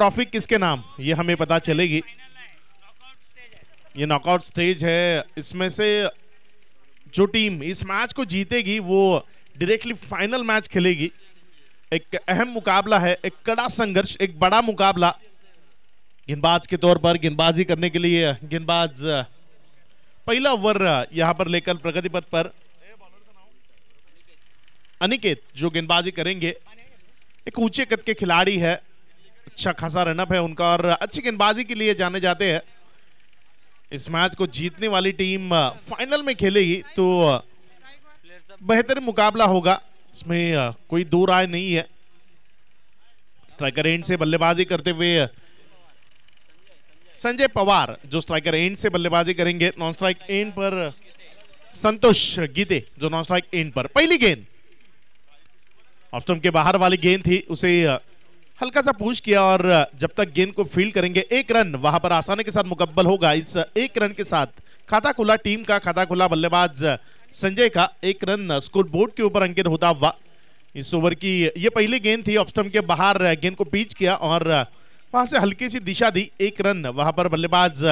trophy किसके नाम ये हमें पता चलेगी ये नॉकआउट स्टेज है इसमें से जो टीम इस मैच को जीतेगी वो डायरेक्टली फाइनल मैच खेलेगी एक अहम मुकाबला है एक कड़ा संघर्ष एक बड़ा मुकाबला गेंदबाज के तौर पर गेंदबाजी करने के लिए गेंदबाज पहला ओवर यहां पर लेकर प्रगति पथ पर अनिकेत जो गेंदबाजी करेंगे एक ऊंचे कद के खिलाड़ी है अच्छा खासा रनअप है उनका और अच्छी गेंदबाजी के लिए जाने जाते हैं इस मैच को जीतने वाली टीम फाइनल में खेलेगी तो बेहतर मुकाबला होगा इसमें कोई दो राय नहीं है स्ट्राइकर एंड से बल्लेबाजी करते हुए संजय पवार जो स्ट्राइकर एंड से बल्लेबाजी करेंगे नॉन स्ट्राइक एंड पर संतोष गीते जो नॉन स्ट्राइक एंड पर पहली गेंद ऑफ स्टम्प के बाहर वाली गेंद थी उसे हल्का सा पूछ किया और जब तक गेंद को फील्ड करेंगे एक रन वहां पर आसानी के साथ मुकबल होगा इस एक रन के साथ खाता खुला टीम का खाता खुला बल्लेबाज संजय का एक रन स्कोर बोर्ड के ऊपर अंकित होता हुआ इस ओवर की ये पहली गेंद थी ऑफ के बाहर गेंद को पीच किया और वहां से हल्की सी दिशा दी एक रन वहां पर बल्लेबाज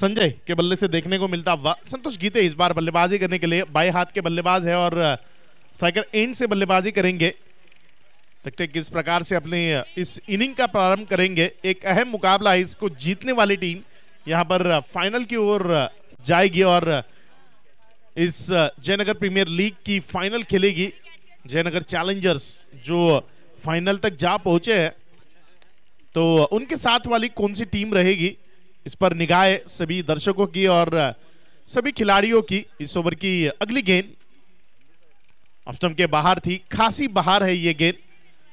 संजय के बल्ले से देखने को मिलता हुआ संतोष गीते इस बार बल्लेबाजी करने के लिए बाएं हाथ के बल्लेबाज है और स्ट्राइकर एंड से बल्लेबाजी करेंगे देखते किस प्रकार से अपने इस इनिंग का प्रारंभ करेंगे एक अहम मुकाबला इसको जीतने वाली टीम यहां पर फाइनल की ओर जाएगी और इस जयनगर प्रीमियर लीग की फाइनल खेलेगी जयनगर चैलेंजर्स जो फाइनल तक जा पहुंचे हैं तो उनके साथ वाली कौन सी टीम रहेगी इस पर निगाह सभी दर्शकों की और सभी खिलाड़ियों की इस ओवर की अगली गेंद अफ्टम के बाहर थी खासी बाहर है ये गेंद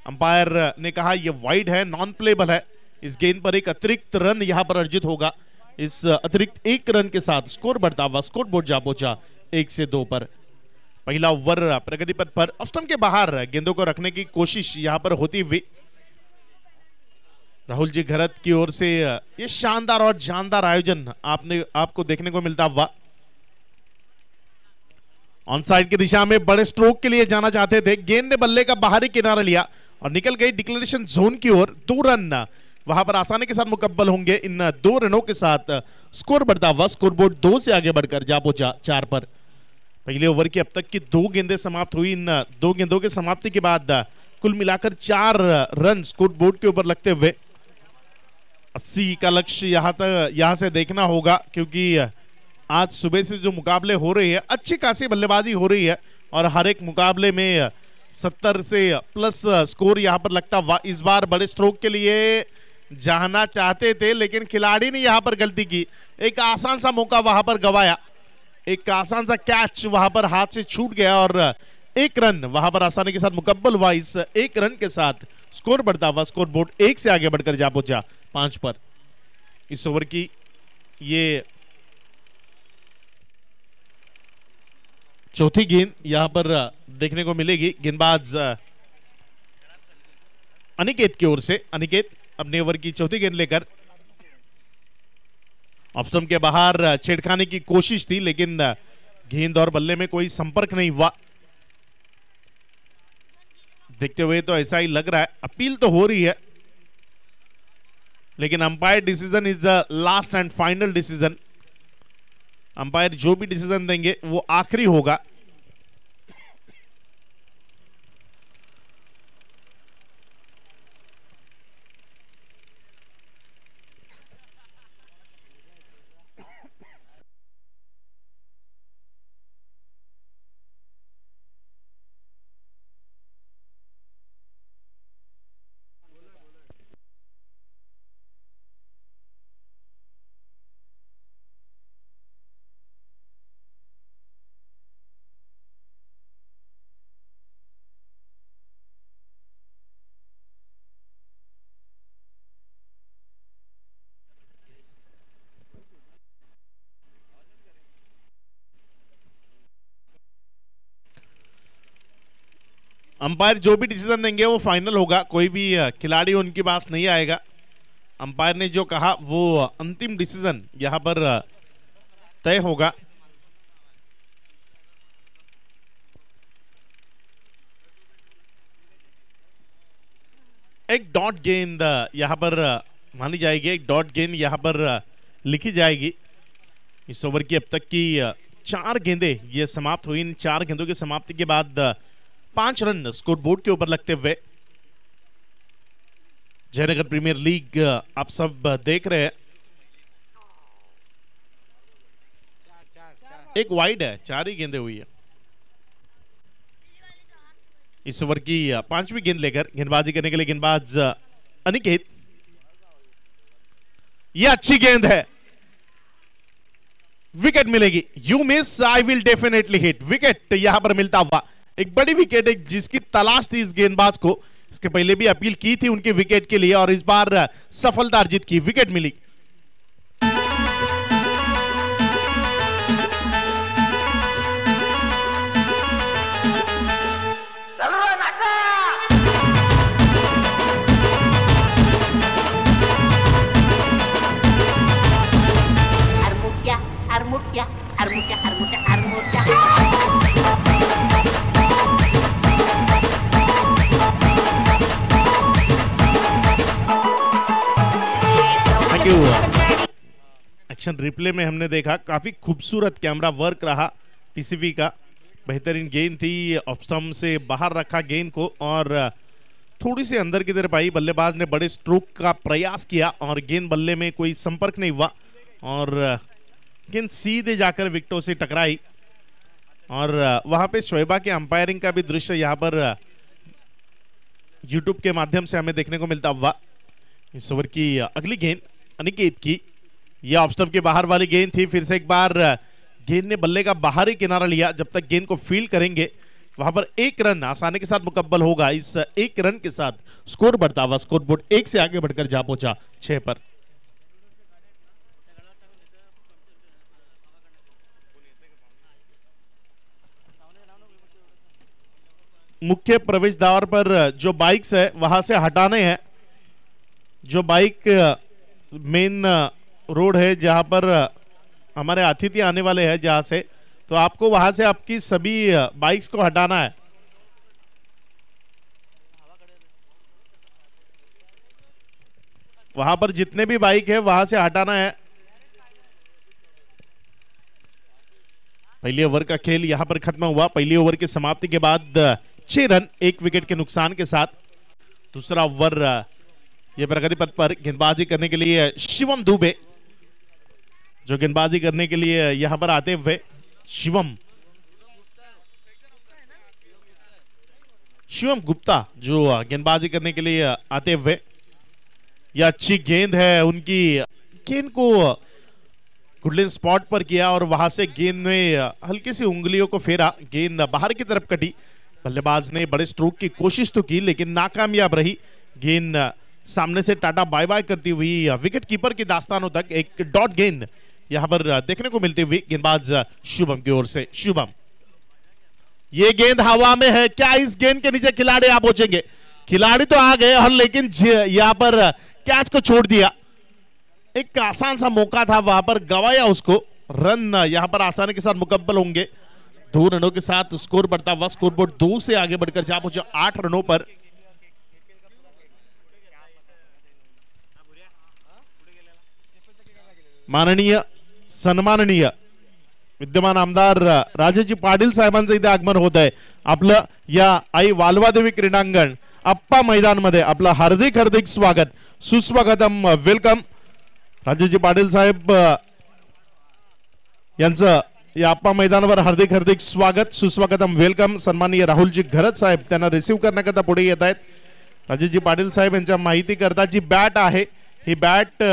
अंपायर ने कहा यह वाइड है नॉन प्लेबल है इस गेंद पर एक अतिरिक्त रन यहां पर अर्जित होगा इस अतिरिक्त एक रन के साथ स्कोर बढ़ता हुआ स्कोर बोर्ड जा पोचा एक से दो पर पहला ओवर प्रगति पथ पर ऑफ के बाहर गेंदों को रखने की कोशिश यहां पर होती हुई राहुल जी घरत की ओर से ये शानदार और जानदार आयोजन आपने आपको देखने को मिलता हुआ ऑन साइड की दिशा में बड़े स्ट्रोक के लिए जाना चाहते थे गेंद ने बल्ले का बाहरी किनारा लिया और निकल गई डिक्लेरेशन जोन की ओर दो रन वहां पर आसानी के साथ मुकबल होंगे इन दो रनों के साथ स्कोर बढ़ता हुआ स्कोर बोर्ड दो से आगे बढ़कर जा पहुंचा चार पर पहले ओवर की अब तक की दो गेंदें समाप्त हुई इन दो गेंदों के समाप्ति के बाद कुल मिलाकर चार रन स्कोर बोर्ड के ऊपर लगते हुए अस्सी का लक्ष्य यहाँ तक यहाँ से देखना होगा क्योंकि आज सुबह से जो मुकाबले हो रहे हैं अच्छी खासी बल्लेबाजी हो रही है और हर एक मुकाबले में सत्तर से प्लस स्कोर यहां पर लगता इस बार बड़े स्ट्रोक के लिए जाना चाहते थे लेकिन खिलाड़ी ने यहां पर गलती की एक आसान सा मौका वहां पर गवाया एक आसान सा कैच वहां पर हाथ से छूट गया और uh, एक रन वहां पर आसानी के साथ मुकम्मल हुआ इस uh, एक रन के साथ स्कोर बढ़ता हुआ स्कोर बोर्ड एक से आगे बढ़कर जा पहुंचा पांच पर इस ओवर की ये चौथी गेंद यहां पर देखने को मिलेगी गेंदबाज अनिकेत की ओर से अनिकेत अपने ओवर की चौथी गेंद लेकर ऑफ के बाहर छेड़खाने की कोशिश थी लेकिन गेंद और बल्ले में कोई संपर्क नहीं हुआ देखते हुए तो ऐसा ही लग रहा है अपील तो हो रही है लेकिन umpire decision is the last and final decision umpire जो भी डिसीजन देंगे वो आखिरी होगा अंपायर जो भी डिसीजन देंगे वो फाइनल होगा कोई भी खिलाड़ी उनके पास नहीं आएगा अंपायर ने जो कहा वो अंतिम डिसीजन यहां पर तय होगा एक डॉट गेंद यहां पर मानी जाएगी एक डॉट गेंद यहां पर लिखी जाएगी इस ओवर की अब तक की चार गेंदे ये समाप्त हुई इन चार गेंदों की समाप्ति के बाद पांच रन स्कोर बोर्ड के ऊपर लगते हुए जयनगर प्रीमियर लीग आप सब देख रहे हैं एक वाइड है चार ही गेंदे हुई है इस ओवर की पांचवी गेंद लेकर गेंदबाजी करने के लिए गेंदबाज अनिकेत यह अच्छी गेंद है विकेट मिलेगी you miss I will definitely hit wicket यहां पर मिलता हुआ एक बड़ी विकेट एक जिसकी तलाश थी इस गेंदबाज को इसके पहले भी अपील की थी उनके विकेट के लिए और इस बार सफलता अर्जित की विकेट मिली नहीं हुआ एक्शन रिप्ले में हमने देखा काफ़ी खूबसूरत कैमरा वर्क रहा टीसीबी का बेहतरीन गेंद थी ऑप्शन से बाहर रखा गेंद को और थोड़ी सी अंदर की तरफ आई बल्लेबाज ने बड़े स्ट्रोक का प्रयास किया और गेंद बल्ले में कोई संपर्क नहीं हुआ और गेंद सीधे जाकर विकटों से टकराई और वहां पे शोएबा के अंपायरिंग का भी दृश्य यहाँ पर यूट्यूब के माध्यम से हमें देखने को मिलता हुआ इस ओवर की अगली गेंद अनिकेत की यह ऑफ स्टम्प के बाहर वाली गेंद थी फिर से एक बार गेंद ने बल्ले का बाहरी किनारा लिया जब तक गेंद को फील करेंगे वहां पर एक रन आसानी के साथ मुकम्मल होगा इस एक रन के साथ स्कोर बढ़ता हुआ स्कोर बोर्ड एक से आगे बढ़कर जा पहुंचा छह पर मुख्य प्रवेश द्वार पर जो बाइक्स है वहां से हटाने हैं जो बाइक मेन रोड है जहाँ पर हमारे अतिथि आने वाले हैं जहाँ से तो आपको वहाँ से आपकी सभी बाइक्स को हटाना है वहाँ पर जितने भी बाइक है वहाँ से हटाना है पहले ओवर का खेल यहां पर खत्म हुआ पहले ओवर की समाप्ति के बाद छह रन एक विकेट के नुकसान के साथ दूसरा ओवर ये प्रगति पथ पर गेंदबाजी करने के लिए शिवम दुबे जो गेंदबाजी करने के लिए यहां पर आते हुए शिवम शिवम गुप्ता जो गेंदबाजी करने के लिए आते हुए यह अच्छी गेंद है उनकी गेंद को गुडलिन स्पॉट पर किया और वहां से गेंद में हल्की सी उंगलियों को फेरा गेंद बाहर की तरफ कटी बल्लेबाज ने बड़े स्ट्रोक की कोशिश तो की लेकिन नाकामयाब रही गेंद सामने से टाटा बाय बाय करती हुई विकेट कीपर की दास्तानों तक एक डॉट गेंद यहां पर देखने को मिलती हुई गेंदबाज शुभम की ओर से शुभम ये गेंद हवा में है क्या इस गेंद के नीचे खिलाड़ी आप पहुंचेंगे खिलाड़ी तो आ गए और लेकिन यहां पर कैच को छोड़ दिया एक आसान सा मौका था वहां पर गवाया उसको रन यहां पर आसानी के साथ मुकम्मल होंगे दो रनों के साथ स्कोर बढ़ता हुआ स्कोर बोर्ड दो से आगे बढ़कर जा पहुंचा आठ रनों पर माननीय सन्माननीय विद्यमान आमदार राजाजी पाटील साहेबांचं इथे आगमन होत आहे आपलं या आई वालवादेवी क्रीडांगण आप्पा मैदानमध्ये आपलं हार्दिक हार्दिक स्वागत सुस्वागतम वेलकम राजाजी पाटील साहेब यांचं या अप्पा मैदानावर हार्दिक हार्दिक स्वागत सुस्वागतम वेलकम सन्माननीय राहुलजी घरत साहेब त्यांना रिसिव्ह करण्याकरता पुढे येत आहेत राजेजी पाटील साहेब यांच्या माहिती जी बॅट आहे ही बॅट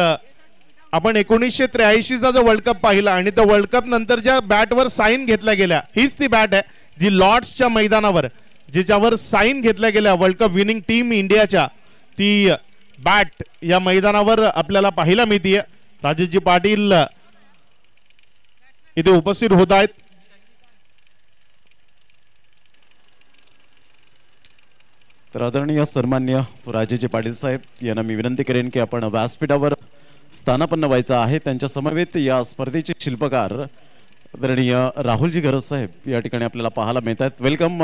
आपण एकोणीसशे त्र्याऐंशीचा जो वर्ल्ड कप पाहिला आणि त्या वर्ल्ड कप नंतर ज्या बॅटवर साईन घेतल्या गेल्या हीच ती बॅट आहे जी लॉर्ड्सच्या मैदानावर जिच्यावर साईन घेतल्या गेल्या वर्ल्ड कप विनिंग टीम इंडियाच्या ती बॅट या मैदानावर आपल्याला पाहायला मिळतीय राजेशजी पाटील इथे उपस्थित होत आहेत तर आदरणीय सन्मान्य राजेजी पाटील साहेब यांना मी विनंती करेन की आपण व्यासपीठावर स्थानापन्न व्हायचं आहे त्यांच्या समवेत या स्पर्धेचे शिल्पकार आदरणीय राहुलजी घरज साहेब या ठिकाणी आपल्याला पाहायला मिळत आहेत वेलकम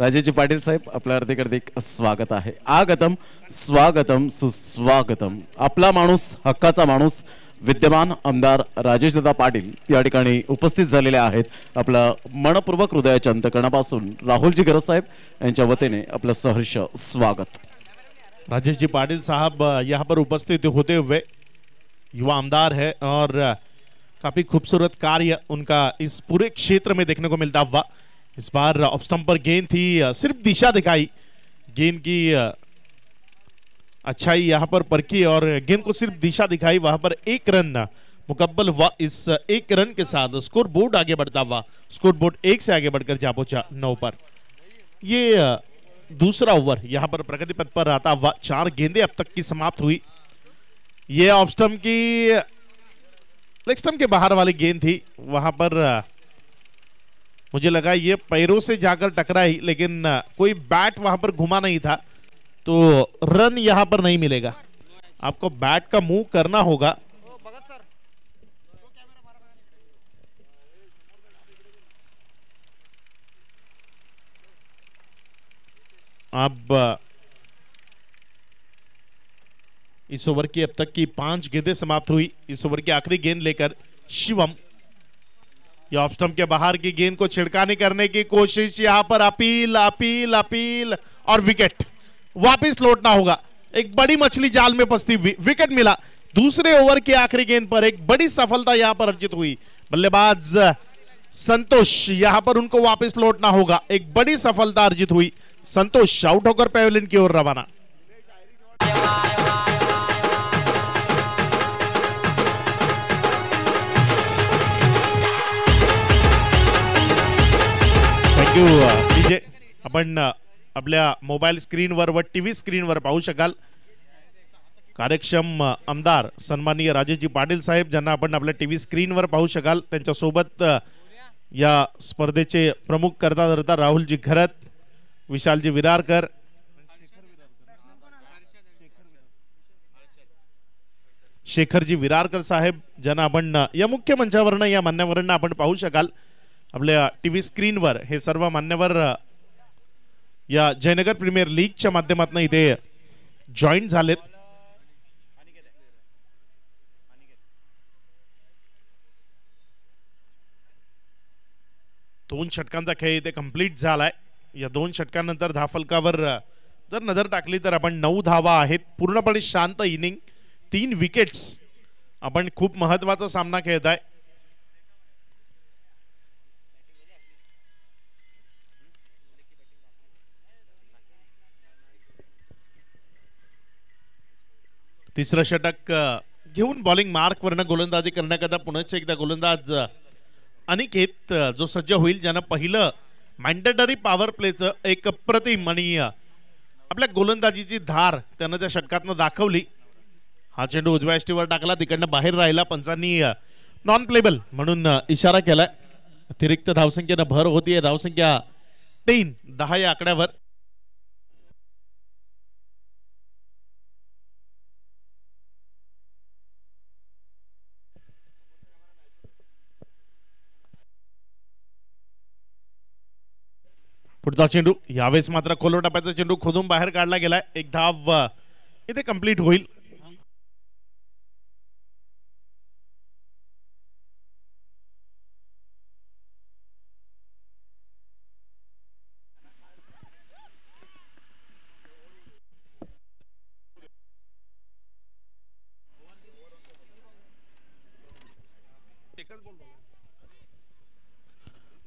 राजेजी पाटील साहेब आपल्या अर्धिक हार्दिक स्वागत आहे आगतम स्वागतम सुस्वागतम आपला माणूस हक्काचा माणूस विद्यमान आमदार राजेश दादा पाटील या ठिकाणी उपस्थित झालेले आहेत आपलं मनपूर्वक हृदयाच्या अंतकरणापासून राहुलजी घरज साहेब यांच्या वतीने आपलं सहर्ष स्वागत राजेशजी पाटील साहेब यापर उपस्थित होते हुए युवा आमदार है और काफी खूबसूरत कार्य उनका इस पूरे क्षेत्र में देखने को मिलता हुआ इस बार ऑफ स्टंप पर गेंद थी सिर्फ दिशा दिखाई गेंद की अच्छाई यहाँ पर परखी और गेंद को सिर्फ दिशा दिखाई वहां पर एक रन मुकबल हुआ इस एक रन के साथ स्कोर बोर्ड आगे बढ़ता हुआ स्कोर बोर्ड एक से आगे बढ़कर जा पहुंचा नौ पर ये दूसरा ओवर यहाँ पर प्रगति पथ पर आता हुआ चार गेंदे अब तक की समाप्त हुई ये ऑफ स्टम्प की लेग स्टम्प के बाहर वाली गेंद थी वहां पर मुझे लगा ये पैरों से जाकर टकराई लेकिन कोई बैट वहां पर घुमा नहीं था तो रन यहां पर नहीं मिलेगा आपको बैट का मूव करना होगा अब इस ओवर की अब तक की पांच गेंदें समाप्त हुई इस ओवर की आखिरी गेंद लेकर शिवम ये ऑफ स्टम्प के बाहर की गेंद को छिड़काने करने की कोशिश यहां पर अपील अपील अपील और विकेट वापस लौटना होगा एक बड़ी मछली जाल में फंसती विकेट मिला दूसरे ओवर की आखिरी गेंद पर एक बड़ी सफलता यहां पर अर्जित हुई बल्लेबाज संतोष यहां पर उनको वापस लौटना होगा एक बड़ी सफलता अर्जित हुई संतोष आउट होकर पेवलिन की ओर रवाना थँक्यू विजय आपण आपल्या मोबाईल स्क्रीनवर व टी व्ही स्क्रीनवर पाहू शकाल कार्यक्षम आमदार सन्माननीय राजेशजी पाटील साहेब ज्यांना आपण आपल्या टी व्ही स्क्रीनवर पाहू शकाल त्यांच्यासोबत या स्पर्धेचे प्रमुख करता धरता राहुलजी खरत विशालजी विरारकर शेखरजी विरारकर साहेब ज्यांना आपण या मुख्य मंचावरनं या मान्यवरांना आपण पाहू शकाल आपल्या टी व्ही स्क्रीनवर हे सर्व मान्यवर या जयनगर प्रीमियर लीगच्या माध्यमातून इथे जॉईन झालेत दोन षटकांचा खेळ इथे कंप्लीट झालाय या दोन षटकांनंतर धाफलकावर जर नजर टाकली तर आपण नऊ धावा आहेत पूर्णपणे शांत इनिंग तीन विकेट्स आपण खूप महत्वाचा सामना खेळत आहे तिसरं षटक घेऊन बॉलिंग मार्कवरनं गोलंदाजी करण्याकरता पुन्हा एकदा गोलंदाज अनिकेत जो सज्ज होईल ज्यानं पहिलं मॅन्डेटरी पॉवर प्लेचं एक प्रतिम आणि आपल्या गोलंदाजीची धार त्यानं त्या षटकातनं दाखवली हा चेंडू उजव्या एष्टीवर टाकला तिकडनं बाहेर राहिला पंचांनी नॉन प्लेबल म्हणून इशारा केलाय अतिरिक्त धावसंख्येनं भर होतीये धावसंख्या तीन दहा या आकड्यावर पुढचा चेंडू यावेळेस मात्र खोलो टप्प्याचा चेंडू खोदून बाहेर काढला गेला एक धाव इथे कंप्लीट होईल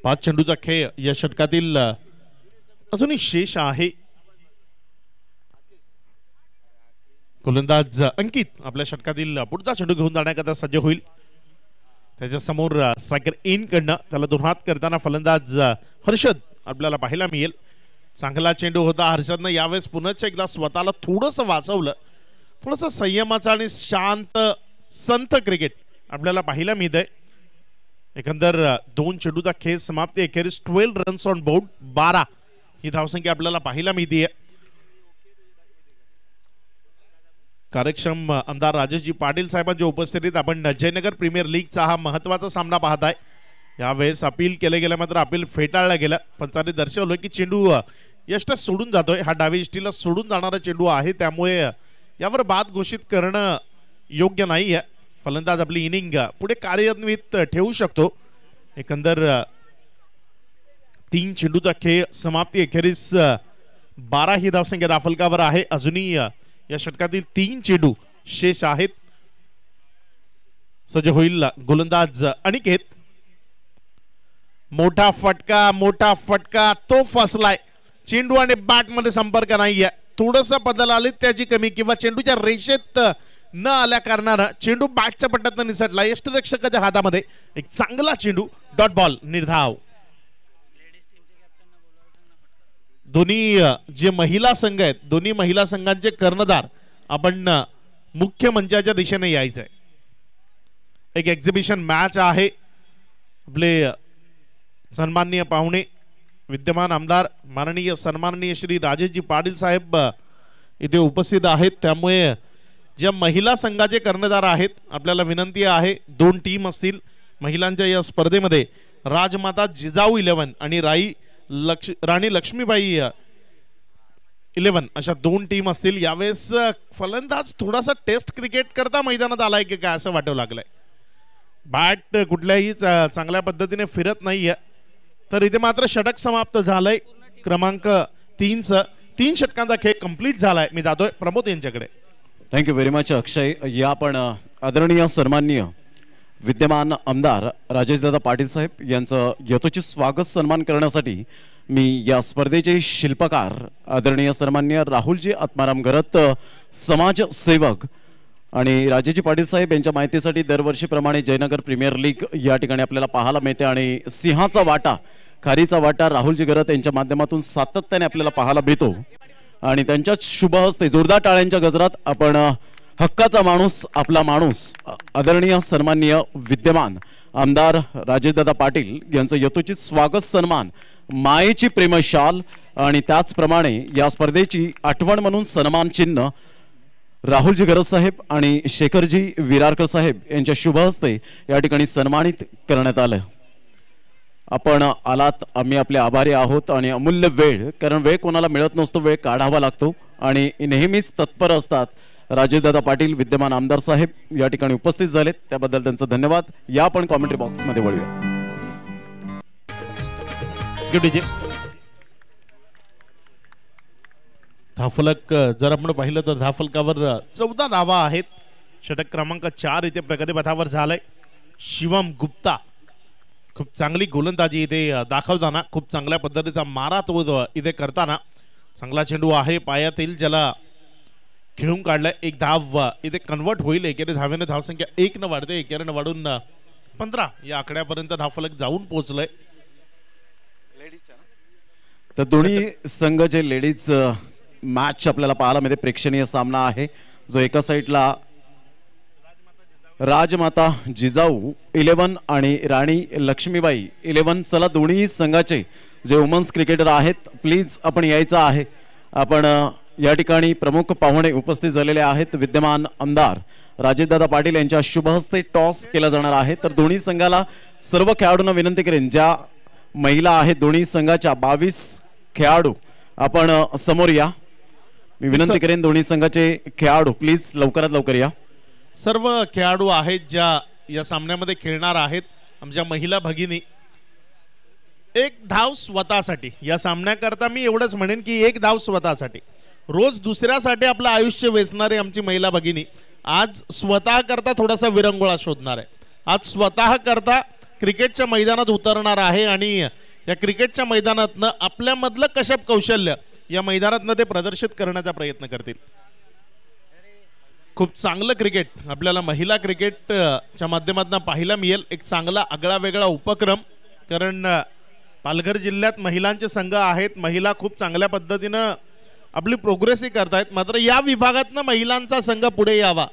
पाच चेंडूचा खेळ या षटकातील अजूनही शेष आहे गोलंदाज अंकित आपल्या षटकातील पुढचा चेंडू घेऊन जाण्याकरता सज्ज होईल त्याच्या समोर स्ट्रायकर इन कडनं त्याला दोन हात करताना फलंदाज हर्षद आपल्याला पाहायला मिळेल चांगला चेंडू होता हर्षदनं यावेळेस पुन्हा एकदा स्वतःला थोडंसं वाचवलं थोडंसं संयमाचं आणि शांत संत क्रिकेट आपल्याला पाहायला मिळत आहे एकंदर दोन चेंडूचा खेळ समाप्ती अखेरीस ट्वेल्व रन्स ऑन बोर्ड बारा ही धावसंख्या आपल्याला पाहायला मिळते कार्यक्षम आमदार राजेशजी पाटील साहेबांच्या उपस्थितीत आपण जयनगर प्रीमियर लीगचा हा महत्वाचा सामना पाहत आहे यावेळेस अपील केलं गेल्या मात्र अपील फेटाळलं गेलं त्यांनी दर्शवलं की चेंडू यष्ट सोडून जातोय हा डावी इष्टीला सोडून जाणारा चेंडू आहे त्यामुळे यावर बाद घोषित करणं योग्य नाही फलंदाज आपली इनिंग पुढे कार्यान्वित ठेवू शकतो एकंदर तीन चेंडूचा खेळ समाप्ती अखेरीस बारा ही धावसंख्या दाफलकावर आहे अजूनही या षटकातील तीन चेंडू शेष आहेत सज्ज होईल गोलंदाज अनिकेत मोठा फटका मोठा फटका तो फसलाय चेंडू आणि बॅट मध्ये संपर्क नाहीये थोडस बदल आले त्याची कमी किंवा चेंडूच्या रेषेत न आल्या कारणानं चेंडू बॅटच्या पट्ट्यात निसटला यष्टरक्षकाच्या हातामध्ये एक चांगला चेंडू डॉट बॉल निर्धाव दोन्ही जे महिला संघ आहेत दोन्ही महिला संघांचे कर्णधार आपण मुख्य मंचाच्या दिशेने यायचं आहे एक एक्झिबिशन मॅच आहे आपले सन्माननीय पाहुणे विद्यमान आमदार माननीय सन्माननीय श्री राजेशजी पाटील साहेब इथे उपस्थित आहेत त्यामुळे ज्या महिला संघाचे कर्णधार आहेत आपल्याला विनंती आहे दोन टीम असतील महिलांच्या या स्पर्धेमध्ये राजमाता जिजाऊ इलेवन आणि राई लक्ष राणी लक्ष्मीबाई इलेव्हन अशा दोन टीम असतील यावेळेस फलंदाज थोडासा टेस्ट क्रिकेट करता मैदानात आलाय की काय असं वाटू लागलंय बॅट कुठल्याही चांगल्या पद्धतीने फिरत नाहीये तर इथे मात्र षटक समाप्त झालंय क्रमांक तीनच तीन षटकांचा खेळ कंप्लीट झालाय मी जातोय प्रमोद यांच्याकडे थँक्यू व्हेरी मच अक्षय या पण आदरणीय सन्माननीय विद्यमान आमदार राजेशदादा पाटील साहेब यांचं यथोचित स्वागत सन्मान करण्यासाठी मी या स्पर्धेचे शिल्पकार आदरणीय सन्मान्य राहुलजी आत्माराम घरत समाजसेवक आणि राजेजी पाटील साहेब यांच्या माहितीसाठी दरवर्षीप्रमाणे जयनगर प्रीमियर लीग या ठिकाणी आपल्याला पाहायला मिळते आणि सिंहाचा वाटा खारीचा वाटा राहुलजी घरत यांच्या माध्यमातून सातत्याने आपल्याला पाहायला मिळतो आणि त्यांच्याच शुभ हस्ते जोरदार टाळ्यांच्या गजरात आपण हक्काचा माणूस आपला माणूस आदरणीय सन्माननीय विद्यमान आमदार राजेशदादा पाटील यांचं यथोचित स्वागत सन्मान मायेची प्रेमशाल आणि त्याचप्रमाणे या स्पर्धेची आठवण म्हणून सन्मान चिन्ह राहुलजी गरज साहेब आणि शेखरजी विरारकर साहेब यांच्या शुभ हस्ते या ठिकाणी सन्मानित करण्यात आलं आपण आलात आम्ही आपले आभारी आहोत आणि अमूल्य वेळ कारण वेळ कोणाला मिळत नसतो वेळ काढावा लागतो आणि नेहमीच तत्पर असतात राजेदादा पाटील विद्यमान आमदार साहेब या ठिकाणी उपस्थित झालेत त्याबद्दल त्यांचं धन्यवाद या पण कॉमेंट्री बॉक्समध्ये वळूया धाफलक जर आपण पाहिलं तर धाफलकावर चौदा नावा आहेत षटक क्रमांक चार इथे पथावर झालाय शिवम गुप्ता खूप चांगली गोलंदाजी इथे दाखवताना खूप चांगल्या पद्धतीचा मारा तो इथे करताना चांगला चेंडू आहे पायातील ज्याला खेळून काढला एक धाव इथे कन्वर्ट होईल एकेरी धावेनं धावसंख्या एक न वाढते एकेरीनं वाढून पंधरा या आकड्यापर्यंत धावफलक जाऊन पोहोचलंय तर दोन्ही संघ जे लेडीज मॅच आपल्याला पाहायला मिळते प्रेक्षणीय सामना आहे जो एका साईडला राजमाता जिजाऊ इलेवन आणि राणी लक्ष्मीबाई इलेवन चला दोन्ही संघाचे जे वुमन्स क्रिकेटर आहेत प्लीज आपण यायचं आहे आपण या ठिकाणी प्रमुख पाहुणे उपस्थित झालेले आहेत विद्यमान आमदार राजेशदादा पाटील यांच्या शुभहस्ते टॉस केला जाणार आहे तर दोन्ही संघाला सर्व खेळाडूंना विनंती करेन ज्या महिला आहेत दोन्ही संघाच्या बावीस खेळाडू आपण समोर या मी विनंती करेन दोन्ही संघाचे खेळाडू प्लीज लवकरात लवकर या सर्व खेळाडू आहेत ज्या या सामन्यामध्ये खेळणार आहेत आमच्या महिला भगिनी एक धाव स्वतःसाठी या सामन्याकरता मी एवढंच म्हणेन की एक धाव स्वतःसाठी रोज दुसऱ्यासाठी आपलं आयुष्य वेचणारी आमची महिला भगिनी आज स्वतः करता थोडासा विरंगुळा शोधणार आहे आज स्वतः करता क्रिकेटच्या मैदानात उतरणार आहे आणि या क्रिकेटच्या मैदानातनं आपल्यामधलं कशप कौशल्य या मैदानातनं ते प्रदर्शित करण्याचा प्रयत्न करतील खूप चांगलं क्रिकेट आपल्याला महिला क्रिकेटच्या माध्यमातून पाहायला मिळेल एक चांगला आगळा वेगळा उपक्रम कारण पालघर जिल्ह्यात महिलांचे संघ आहेत महिला खूप चांगल्या पद्धतीनं आपली प्रोग्रेसही करतायत मात्र या विभागातनं महिलांचा संघ पुढे यावा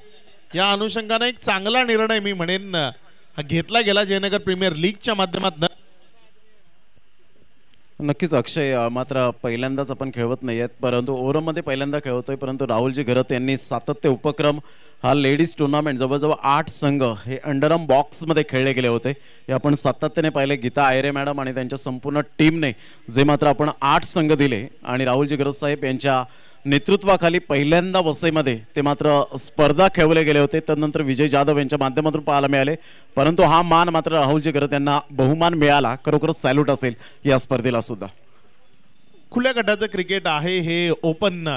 या अनुषंगाने एक चांगला निर्णय मी म्हणेन हा घेतला गेला जयनगर प्रीमियर लीगच्या माध्यमातून नक्कीच अक्षय मात्र पहिल्यांदाच आपण खेळवत नाही आहेत परंतु ओव्हरमध्ये पहिल्यांदा खेळवतोय परंतु राहुलजी घरत यांनी सातत्य उपक्रम हा लेडीज टुर्नामेंट जवळजवळ आठ संघ हे अंडरम बॉक्समध्ये खेळले गेले होते हे आपण सातत्याने पाहिले गीता आयरे मॅडम आणि त्यांच्या संपूर्ण टीमने जे मात्र आपण आठ संघ दिले आणि राहुलजी घरत साहेब यांच्या नेतृत्वाखाली पहिल्यांदा वसईमध्ये ते मात्र स्पर्धा खेळवले गेले होते त्यानंतर विजय जाधव यांच्या माध्यमातून पाहायला मिळाले परंतु हा मान मात्र राहुलजी करत यांना बहुमान मिळाला खरोखरच सॅल्यूट असेल या स्पर्धेला सुद्धा खुल्या गटाचं क्रिकेट आहे हे ओपन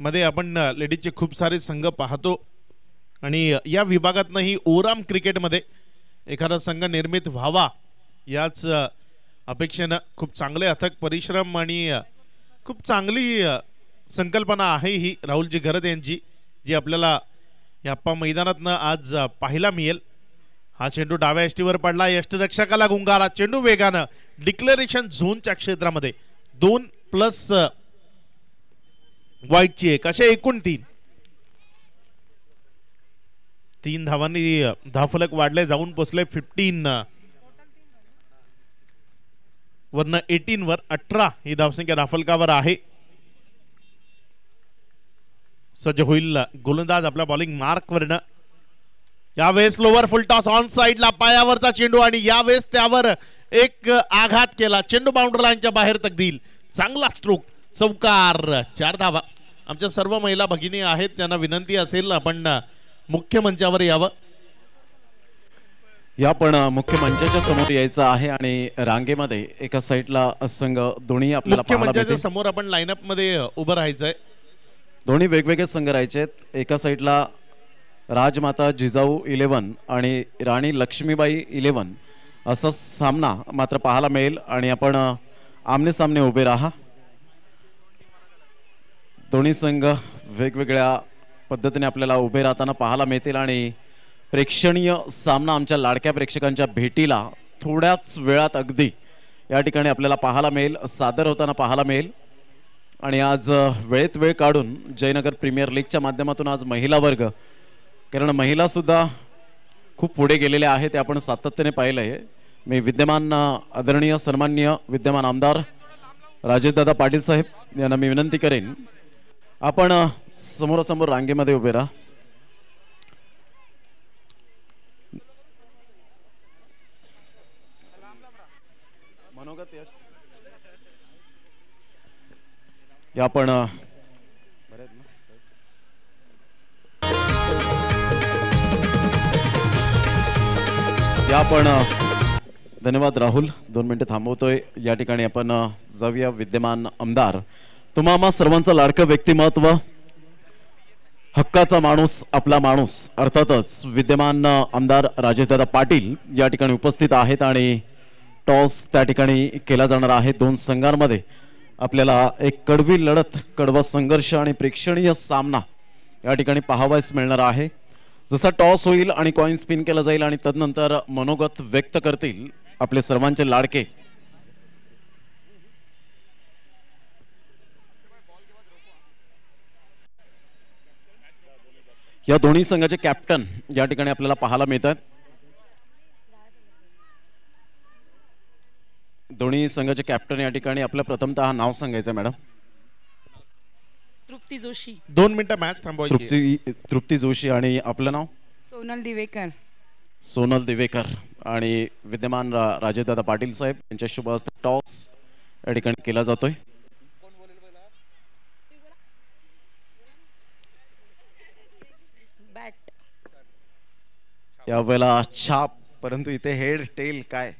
मध्ये आपण लेडीजचे खूप सारे संघ पाहतो आणि या विभागातनंही ओराम क्रिकेटमध्ये एखादा संघ निर्मित व्हावा याच अपेक्षेनं खूप चांगले अथक परिश्रम आणि खूप चांगली संकल्पना आहे ही राहुलजी घरत यांची जी आपल्याला याप्पा मैदानातनं आज पाहायला मिळेल हा चेंडू डाव्या एष्टीवर पडला यष्टरक्षकाला गुंगारा चेंडू वेगानं डिक्लेरेशन झोनच्या क्षेत्रामध्ये दोन प्लस वाईटची एक असे एकूण तीन तीन धावांनी धाफलक वाढले जाऊन पोचले फिफ्टीन वरनं एटीनवर अठरा ही धावसंख्या राफलकावर आहे सज्ज होईल गोलंदाज आपल्या बॉलिंग मार्क यावेळेस लोवर फुलटॉस ऑन साईडला पायावरचा चेंडू आणि यावेळेस त्यावर एक आघात केला चेंडू बाउंडर लाईनच्या बाहेर तक देईल चांगला स्ट्रोक चौकार चार धावा आमच्या सर्व महिला भगिनी आहेत त्यांना विनंती असेल आपण मुख्य मंचावर यावं या पण मुख्य मंचाच्या समोर यायचं आहे आणि रांगेमध्ये एका साईडला संघ दोन्ही आपल्याला समोर आपण लाईनअप मध्ये उभं राहायचंय दोन्ही वेगवेगळे संघ राहायचे एका साईडला राजमाता जिजाऊ इलेव्हन आणि राणी लक्ष्मीबाई इलेव्हन असा सामना मात्र पाहायला मिळेल आणि आपण आमने सामने उभे राहा दोन्ही संघ वेगवेगळ्या पद्धतीने आपल्याला उभे राहताना पाहायला मिळतील आणि प्रेक्षणीय सामना आमच्या लाडक्या प्रेक्षकांच्या भेटीला थोड्याच वेळात अगदी या ठिकाणी आपल्याला पाहायला मिळेल सादर होताना पाहायला मिळेल आणि आज वेळेत वेळ काढून जयनगर प्रीमियर लीगच्या माध्यमातून आज महिला वर्ग कारण महिलासुद्धा खूप पुढे गेलेल्या आहे ते आपण सातत्याने पाहिलं आहे मी विद्यमान आदरणीय सन्मान्य विद्यमान आमदार राजेशदादा पाटील साहेब यांना मी विनंती करेन आपण समोरासमोर रांगेमध्ये उभे राहा या आपण या धन्यवाद राहुल दोन मिनटं थांबवतोय या ठिकाणी आपण जाऊया विद्यमान आमदार तुम्हाला सर्वांचं लाडकं व्यक्तिमत्व हक्काचा माणूस आपला माणूस अर्थातच विद्यमान आमदार राजेशदादा पाटील या ठिकाणी उपस्थित आहेत आणि टॉस त्या ठिकाणी केला जाणार आहे दोन संघांमध्ये आपल्याला एक कडवी लढत कडवा संघर्ष आणि प्रेक्षणीय सामना या ठिकाणी पाहावायच मिळणार आहे जसा टॉस होईल आणि कॉईन स्पिन केला जाईल आणि तदनंतर मनोगत व्यक्त करतील आपले सर्वांचे लाडके या दोन्ही संघाचे कॅप्टन या ठिकाणी आपल्याला पाहायला मिळतात दोन्ही संघाचे कॅप्टन या ठिकाणी आपलं प्रथमतः नाव सांगायचं मॅडम तृप्ती जोशी दोन मिनिटं मॅच थांबवायची तृप्ती तृप्ती जोशी आणि आपलं नाव सोनल दिवेकर सोनल दिवेकर आणि विद्यमान रा- राजेदादा पाटील साहेब यांच्या शुभ हस्ते टॉस या ठिकाणी केला जातोय यावेळेला छाप परंतु इथे हेड टेल काय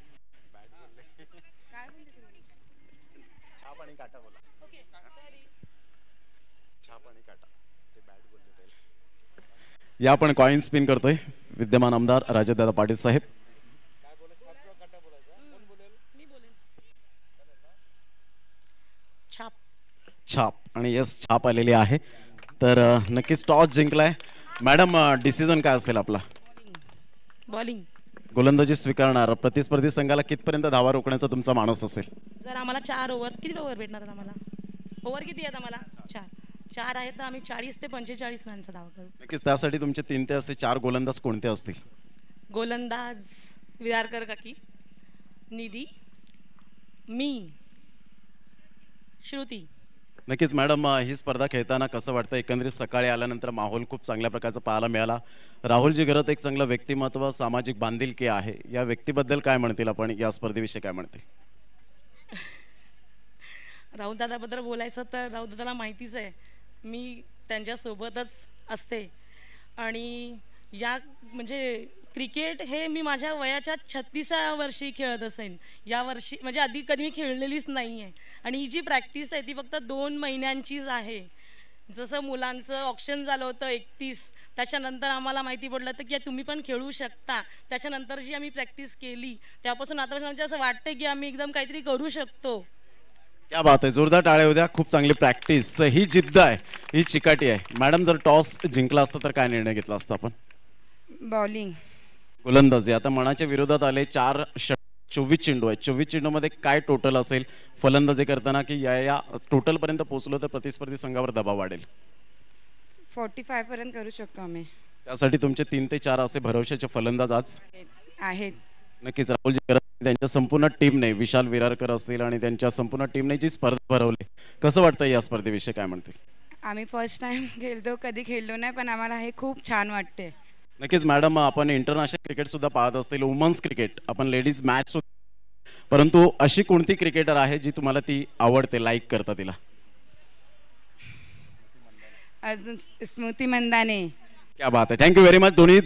या आपण कॉईन स्पिन करतोय विद्यमान आमदार राजदादा पाटील साहेब छाप छाप आणि यस छाप आलेली आहे तर नक्कीच टॉस जिंकलाय मॅडम डिसिजन काय असेल आपला बॉलिंग गोलंदाजी स्वीकारणार प्रतिस्पर्धी संघाला कितपर्यंत धावा रोखण्याचा तुमचा माणूस असेल जर आम्हाला चार ओव्हर किती ओव्हर भेटणार आम्हाला ओव्हर किती आहेत आम्हाला चार चार आहेत तर आम्ही चाळीस ते पंचेचाळीस रनचा धावा करू नक्कीच त्यासाठी तुमचे तीन ते असे चार गोलंदाज कोणते असतील गोलंदाज विरारकर काकी निधी मी श्रुती नक्कीच मॅडम ही स्पर्धा खेळताना कसं वाटतं एकंदरीत सकाळी आल्यानंतर माहोल खूप चांगल्या प्रकारचा पाहायला मिळाला राहुलजी घरात एक चांगलं व्यक्तिमत्व सामाजिक बांधिलकी आहे या व्यक्तीबद्दल काय म्हणतील आपण या स्पर्धेविषयी काय म्हणतील राहुलदादाबद्दल बोलायचं तर राहुलदादाला माहितीच आहे मी त्यांच्यासोबतच असते आणि या म्हणजे क्रिकेट हे मी माझ्या वयाच्या छत्तीसाव्या वर्षी खेळत असेन या वर्षी म्हणजे आधी कधी मी खेळलेलीच नाही आहे आणि ही जी प्रॅक्टिस आहे ती फक्त दोन महिन्यांचीच आहे जसं मुलांचं ऑप्शन झालं होतं एकतीस त्याच्यानंतर आम्हाला माहिती पडलं होतं की तुम्ही पण खेळू शकता त्याच्यानंतर जी आम्ही प्रॅक्टिस केली त्यापासून आतापासून आमच्या असं वाटतं की आम्ही एकदम काहीतरी करू शकतो क्या बात आहे जोरदार टाळ्या उद्या खूप चांगली प्रॅक्टिस ही जिद्द आहे ही चिकाटी आहे मॅडम जर टॉस जिंकला असता तर काय निर्णय घेतला असता आपण बॉलिंग गोलंदाजी आता मनाच्या विरोधात आले चार चोवीस चेंडू आहेत चोवीस मध्ये काय टोटल असेल फलंदाजी करताना की या या टोटलपर्यंत पोहोचलो तर प्रतिस्पर्धी संघावर दबाव वाढेल फोर्टी फाय पर्यंत करू शकतो आम्ही त्यासाठी तुमचे तीन ते चार असे भरवशाचे फलंदाज आज आहेत नक्कीच राहुलजी करत त्यांच्या संपूर्ण टीमने विशाल विरारकर असतील आणि त्यांच्या संपूर्ण टीमने जी स्पर्धा भरवली कसं वाटतं या स्पर्धेविषयी काय म्हणतील आम्ही फर्स्ट टाइम खेळतो कधी खेळलो नाही पण आम्हाला हे खूप छान वाटते नक्कीच मॅडम आपण इंटरनॅशनल क्रिकेट सुद्धा पाहत असतील वुमन्स क्रिकेट आपण लेडीज मॅच परंतु अशी कोणती क्रिकेटर आहे जी तुम्हाला ती आवडते लाईक करता तिला अजून स्मृती मंदाने क्या बात आहे थँक्यू व्हेरी मच दोन्ही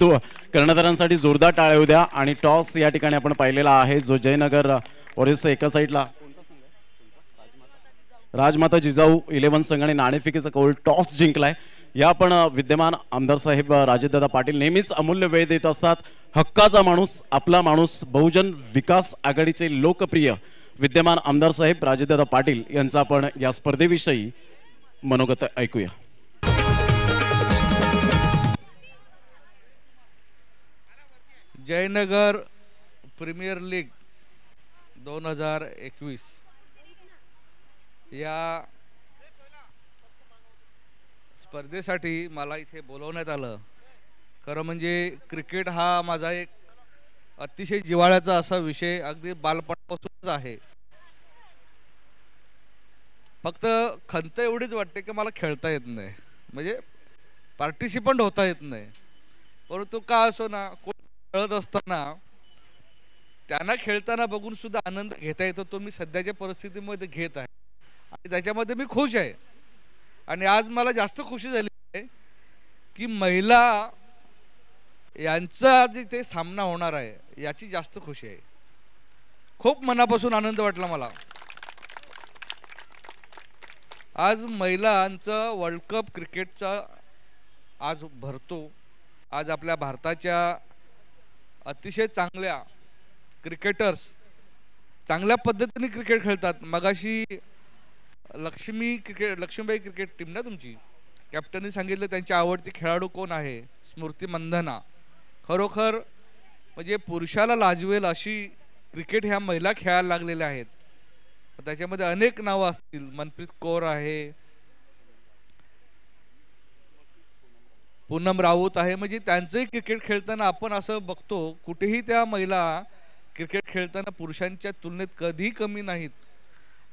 कर्णधारांसाठी जोरदार टाळ्या होऊ द्या आणि टॉस या ठिकाणी आपण पाहिलेला आहे जो जयनगर ओरिस एका साईडला राजमाता जिजाऊ इलेव्हन संघाने नाणेफिकेचा कौल टॉस जिंकलाय या पण विद्यमान आमदार साहेब राजेदादा पाटील नेहमीच अमूल्य वेळ देत असतात हक्काचा माणूस आपला माणूस बहुजन विकास आघाडीचे लोकप्रिय विद्यमान आमदार साहेब राजेदादा पाटील यांचा आपण या स्पर्धेविषयी मनोगत ऐकूया जयनगर प्रीमियर लीग दोन हजार एकवीस या स्पर्धेसाठी मला इथे बोलवण्यात आलं खरं म्हणजे क्रिकेट हा माझा एक अतिशय जिवाळ्याचा असा विषय अगदी बालपणापासूनच आहे फक्त खंत एवढीच वाटते की मला खेळता येत नाही म्हणजे पार्टिसिपंट होता येत नाही परंतु का असो ना खेळत असताना त्यांना खेळताना बघून सुद्धा आनंद घेता येतो तो मी सध्याच्या परिस्थितीमध्ये घेत आहे आणि त्याच्यामध्ये मी खुश आहे आणि आज मला जास्त खुशी झाली आहे की महिला यांचा जे ते सामना होणार आहे याची जास्त खुशी आहे खूप मनापासून आनंद वाटला मला आज महिलांचं वर्ल्ड कप क्रिकेटचा आज भरतो आज आपल्या भारताच्या अतिशय चांगल्या क्रिकेटर्स चांगल्या पद्धतीने क्रिकेट खेळतात मगाशी Lakshmi cricket Lakshmibai cricket team ना तुमची कॅप्टननी सांगितलं त्यांची आवडती खेळाडू कोण आहे स्मृती मंधना खरोखर म्हणजे पुरुषाला लाजवेल अशी क्रिकेट ह्या महिला खेळायला लागलेल्या आहेत त्याच्यामध्ये अनेक नावं असतील मनप्रीत कौर आहे पूनम राऊत आहे म्हणजे त्यांचंही क्रिकेट खेळताना आपण असं बघतो कुठेही त्या महिला क्रिकेट खेळताना पुरुषांच्या तुलनेत कधी कमी नाहीत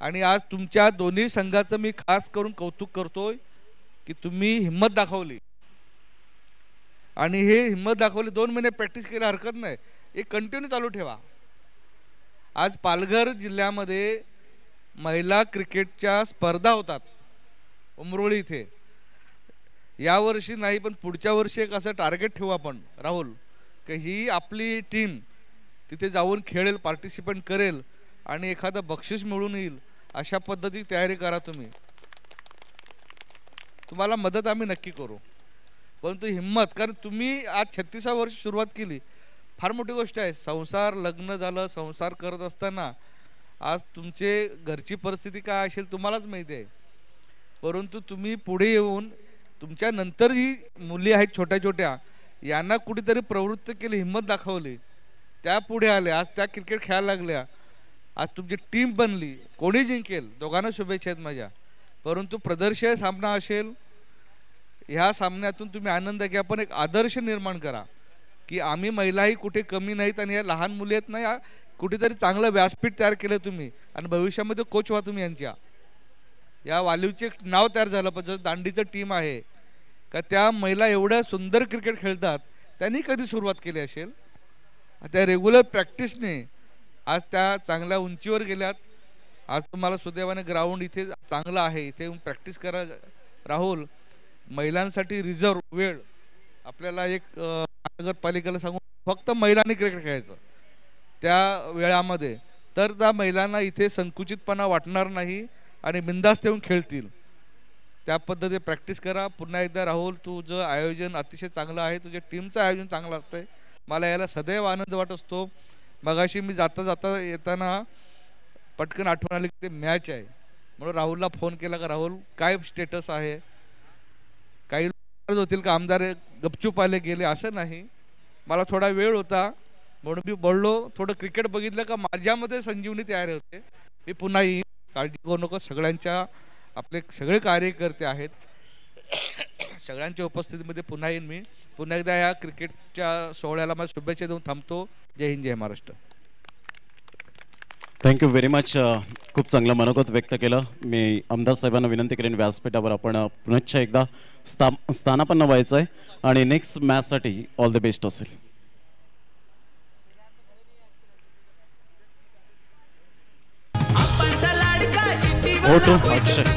आणि आज तुमच्या दोन्ही संघाचं मी खास करून कौतुक करतोय की तुम्ही हिंमत दाखवली आणि हे हिंमत दाखवली दोन महिने प्रॅक्टिस केली हरकत नाही हे कंटिन्यू चालू ठेवा आज पालघर जिल्ह्यामध्ये महिला क्रिकेटच्या स्पर्धा होतात उमरोळी इथे यावर्षी नाही पण पुढच्या वर्षी एक असं टार्गेट ठेवू आपण राहुल की ही आपली टीम तिथे जाऊन खेळेल पार्टिसिपेंट करेल आणि एखादं बक्षीस मिळून येईल अशा पद्धतीची तयारी करा तुम्ही तुम्हाला मदत आम्ही नक्की करू परंतु हिंमत कारण तुम्ही आज छत्तीसा वर्ष सुरुवात केली फार मोठी गोष्ट आहे संसार लग्न झालं संसार करत असताना आज तुमचे घरची परिस्थिती काय असेल तुम्हालाच माहिती आहे परंतु तुम्ही पुढे येऊन तुमच्या नंतर जी मुली आहेत छोट्या छोट्या यांना कुठेतरी प्रवृत्त केली हिंमत दाखवली त्या पुढे आल्या आज त्या क्रिकेट खेळायला लागल्या आज तुमची टीम बनली कोणी जिंकेल दोघांना शुभेच्छा आहेत माझ्या परंतु प्रदर्शन सामना असेल ह्या सामन्यातून तुम्ही आनंद घ्या पण एक आदर्श निर्माण करा की आम्ही महिलाही कुठे कमी नाहीत आणि या लहान मुली आहेत ना कुठेतरी चांगलं व्यासपीठ तयार केलं तुम्ही आणि भविष्यामध्ये कोच व्हा तुम्ही यांच्या या वालीवचे नाव तयार झालं पण जसं दांडीचं टीम आहे का त्या महिला एवढ्या सुंदर क्रिकेट खेळतात त्यांनी कधी सुरुवात केली असेल त्या रेग्युलर प्रॅक्टिसने आज त्या चांगल्या उंचीवर गेल्यात आज तुम्हाला सुदैवाने ग्राउंड इथे चांगलं आहे इथे येऊन प्रॅक्टिस करा राहुल महिलांसाठी रिझर्व वेळ आपल्याला एक नगरपालिकेला सांगून फक्त महिलांनी क्रिकेट खेळायचं त्या वेळामध्ये तर त्या महिलांना इथे संकुचितपणा वाटणार नाही आणि बिंदास्त येऊन खेळतील त्या पद्धतीने प्रॅक्टिस करा पुन्हा एकदा राहुल तुझं आयोजन अतिशय चांगलं आहे तुझ्या टीमचं आयोजन चांगलं असतंय मला याला सदैव आनंद वाट असतो मगाशी मी जाता जाता येताना पटकन आठवण आली की ते मॅच आहे म्हणून राहुलला फोन केला का राहुल काय स्टेटस आहे काही होतील का आमदार गपचूप आले गेले असं नाही मला थोडा वेळ होता म्हणून मी बोललो थोडं क्रिकेट बघितलं का माझ्यामध्ये संजीवनी तयार होते मी पुन्हा येईन काळजी करू नको सगळ्यांच्या आपले सगळे कार्यकर्ते आहेत सगळ्यांच्या उपस्थितीमध्ये पुन्हा येईन मी पुन्हा एकदा या क्रिकेटच्या सोहळ्याला मला शुभेच्छा देऊन थांबतो जय हिंद जय महाराष्ट्र थँक्यू व्हेरी मच खूप चांगलं मनोगत व्यक्त केलं मी आमदार साहेबांना विनंती करेन व्यासपीठावर आपण uh, पुनश्च एकदा स्था स्थानापन्न व्हायचं आहे आणि नेक्स्ट मॅचसाठी ऑल द बेस्ट असेल ओटो हो, अक्षय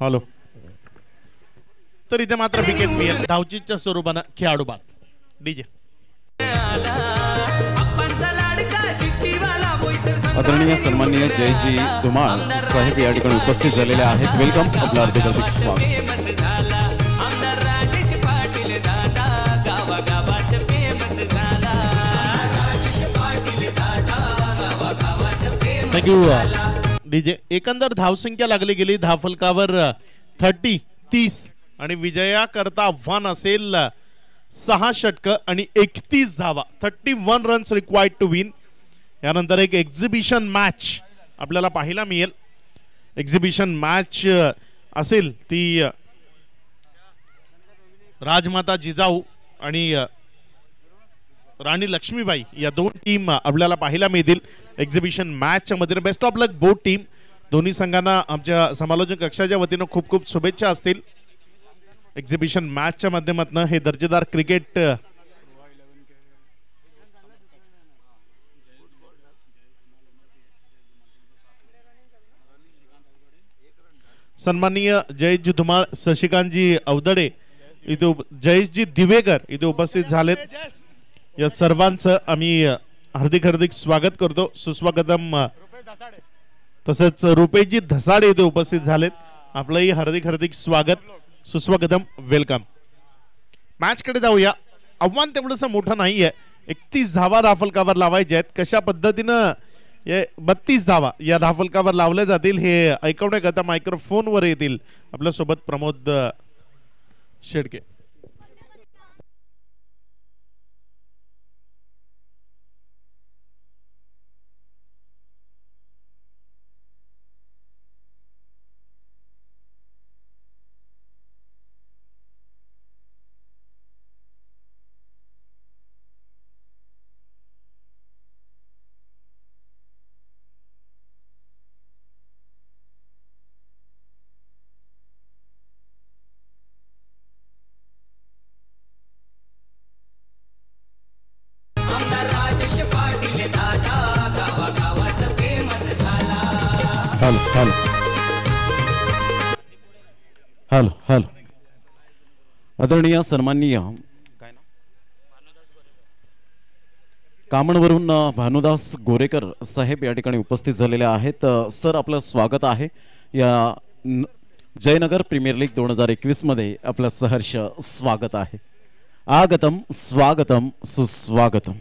हॅलो तर इथे मात्र विकेट मिळेल धावचीच्या स्वरूपानं खेळाडू बाग डीजे आदरणीय सन्माननीय जयजी धुमाळ साहेब या ठिकाणी उपस्थित झालेले आहेत वेलकम आपला अर्धिक हार्दिक स्वागत थँक्यू डिजे एकंदर धावसंख्या लागली गेली धावफलकावर थर्टी तीस आणि करता आव्हान असेल सहा षटक आणि एकतीस धावा thirty one runs required to win यानंतर एक एक्झिबिशन मॅच आपल्याला पाहायला मिळेल एक्झिबिशन मॅच असेल ती राजमाता जिजाऊ आणि राणी लक्ष्मीबाई या दोन टीम आपल्याला पाहायला मिळतील एक्झिबिशन मॅचच्या मध्ये best of luck both team दोन्ही संघांना आमच्या समालोचन कक्षाच्या वतीनं खूप खूप शुभेच्छा असतील एक्झिबिशन मॅचच्या माध्यमातून हे दर्जेदार क्रिकेट सन्माननीय जयेशजी धुमाळ शशिकांतजी अवदडे इथे जयेशजी दिवेकर इथे उपस्थित झालेत या सर्वांचं आम्ही हार्दिक हार्दिक स्वागत करतो सुस्वागतम तसंच रुपेजी धसाडे इथे उपस्थित झालेत आपलंही हार्दिक हार्दिक स्वागत सुस्वागतम वेलकम मॅचकडे जाऊया आव्हान तेवढंसं मोठं नाहीये एकतीस धावा राफलकावर लावायच्या आहेत कशा पद्धतीनं बत्तीस धावा या राफलकावर लावल्या जातील हे ऐकवण्याकरता मायक्रोफोनवर येतील आपल्यासोबत प्रमोद शेडके आदरणीय सन्माननीय कामणवरून भानुदास गोरेकर साहेब या ठिकाणी उपस्थित झालेले आहेत सर आपलं स्वागत आहे या जयनगर प्रीमियर लीग दोन हजार मध्ये आपलं सहर्ष स्वागत आहे आगतम स्वागतम सुस्वागतम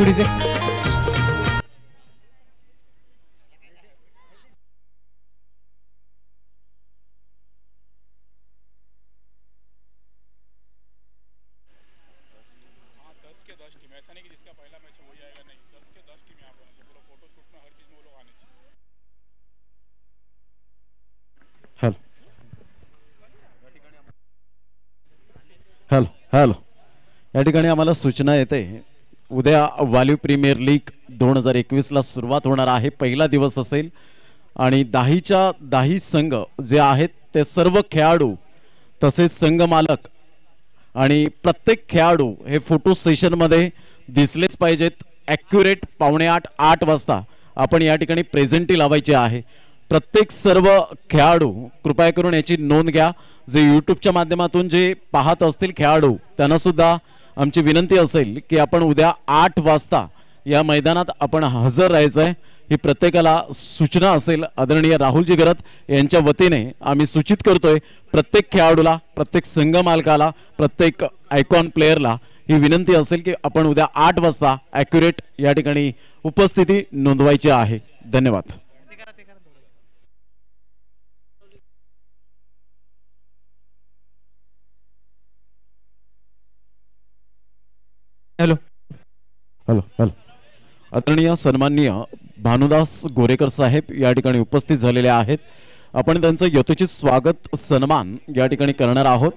गुडीचे हॅलो हॅलो या ठिकाणी आम्हाला सूचना येते उद्या वाल्यू प्रीमियर लीग दोन हजार एकवीसला सुरुवात होणार आहे पहिला दिवस असेल आणि दहाच्या दाही संघ जे आहेत ते सर्व खेळाडू तसेच संघ मालक आणि प्रत्येक खेळाडू हे फोटो सेशनमध्ये दिसलेच पाहिजेत ॲक्युरेट पावणे आठ आठ वाजता आपण या ठिकाणी प्रेझेंटी लावायची आहे प्रत्येक सर्व खेळाडू कृपया करून याची नोंद घ्या जे यूट्यूबच्या माध्यमातून जे पाहत असतील खेळाडू त्यांनासुद्धा आमची विनंती असेल की आपण उद्या आठ वाजता या मैदानात आपण हजर राहायचं आहे ही प्रत्येकाला सूचना असेल आदरणीय राहुलजी गरत यांच्या वतीने आम्ही सूचित करतोय प्रत्येक खेळाडूला प्रत्येक संघ मालकाला प्रत्येक आयकॉन प्लेयरला ही विनंती असेल की आपण उद्या आठ वाजता ॲक्युरेट या ठिकाणी उपस्थिती नोंदवायची आहे धन्यवाद हॅलो हॅलो हॅलो आदरणीय सन्माननीय भानुदास गोरेकर साहेब या ठिकाणी उपस्थित झालेले आहेत आपण त्यांचं यथोचित स्वागत सन्मान या ठिकाणी करणार आहोत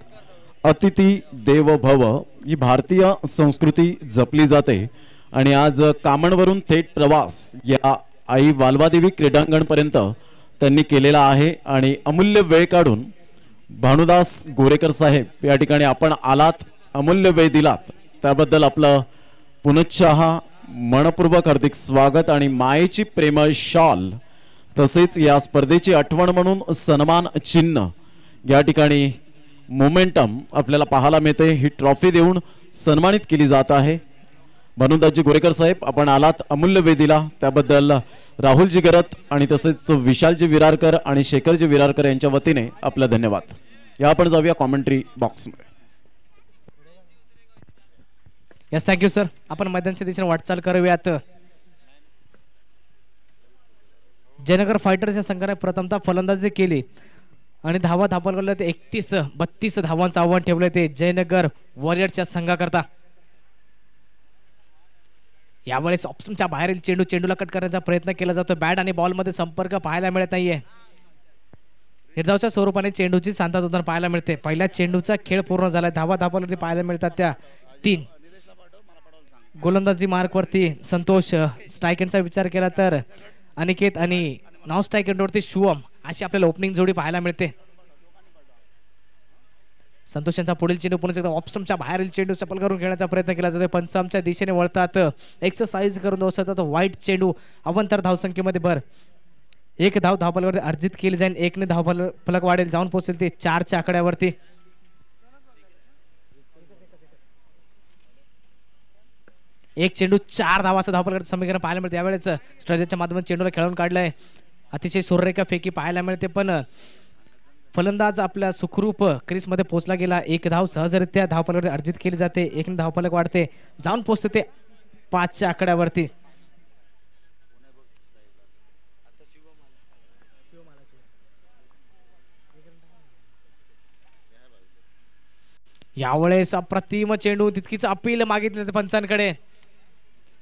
अतिथी देव भव ही भारतीय संस्कृती जपली जाते आणि आज कामणवरून थेट प्रवास या आई वालवादेवी क्रीडांगणपर्यंत त्यांनी केलेला आहे आणि अमूल्य वेळ काढून भानुदास गोरेकर साहेब या ठिकाणी आपण आलात अमूल्य वेळ दिलात त्याबद्दल आपलं पुनच्छहा मनपूर्वक हार्दिक स्वागत आणि मायेची प्रेमळ शॉल तसेच या स्पर्धेची आठवण म्हणून सन्मान चिन्ह या ठिकाणी मोमेंटम आपल्याला पाहायला मिळते ही ट्रॉफी देऊन सन्मानित केली जात आहे दाजी गोरेकर साहेब आपण आलात अमूल्य वेदीला त्याबद्दल राहुलजी गरत आणि तसेच विशालजी विरारकर आणि शेखरजी विरारकर यांच्या वतीने आपला धन्यवाद या आपण जाऊया कॉमेंट्री बॉक्समध्ये यस थँक्यू सर आपण मैदानच्या दिशेने वाटचाल करूयात जयनगर फायटर्स या संघाने प्रथमतः फलंदाजी केली आणि धावा धापल करल्या ते एकतीस बत्तीस धावांचं आव्हान ठेवलं ते जयनगर वॉरियर्सच्या संघाकरता यावेळेस ऑप्शनच्या बाहेरील चेंडू चेंडूला कट करण्याचा प्रयत्न केला जातो बॅट आणि बॉलमध्ये संपर्क पाहायला मिळत नाहीये निर्धावच्या स्वरूपाने चेंडूची सांता पाहायला मिळते पहिल्या चेंडूचा खेळ पूर्ण झालाय धावा धापल पाहायला मिळतात त्या तीन गोलंदाजी मार्कवरती संतोष स्ट्रायकेंडचा विचार केला तर अनिकेत आणि नॉन स्ट्रायकेंडवरती शुअम अशी आपल्याला ओपनिंग जोडी पाहायला मिळते संतोष यांचा पुढील चेंडू पुन्हा एकदा बाहेरील चेंडू चपल करून घेण्याचा प्रयत्न केला जातो पंचमच्या दिशेने वळतात एक्सरसाइज करून दोसतात वाईट चेंडू अवंतर धावसंख्येमध्ये भर एक धाव धावपलवरती अर्जित केली जाईल एकने धावपल फलक वाढेल जाऊन पोहोचेल ते चारच्या आकड्यावरती एक चेंडू चार धावाचं धावपलकडचं समीकरण पाहायला मिळते यावेळेस स्ट्रेजच्या माध्यमातून चेंडूला खेळून काढलंय अतिशय सुरेखा फेकी पाहायला मिळते पण फलंदाज आपल्या सुखरूप मध्ये पोहोचला गेला एक धाव सहजरित्या धावपलकडे अर्जित केली जाते एक धावपालक वाढते जाऊन पोहोचते ते पाचच्या आकड्यावरती यावेळेस अप्रतिम चेंडू तितकीच अपील मागितली पंचांकडे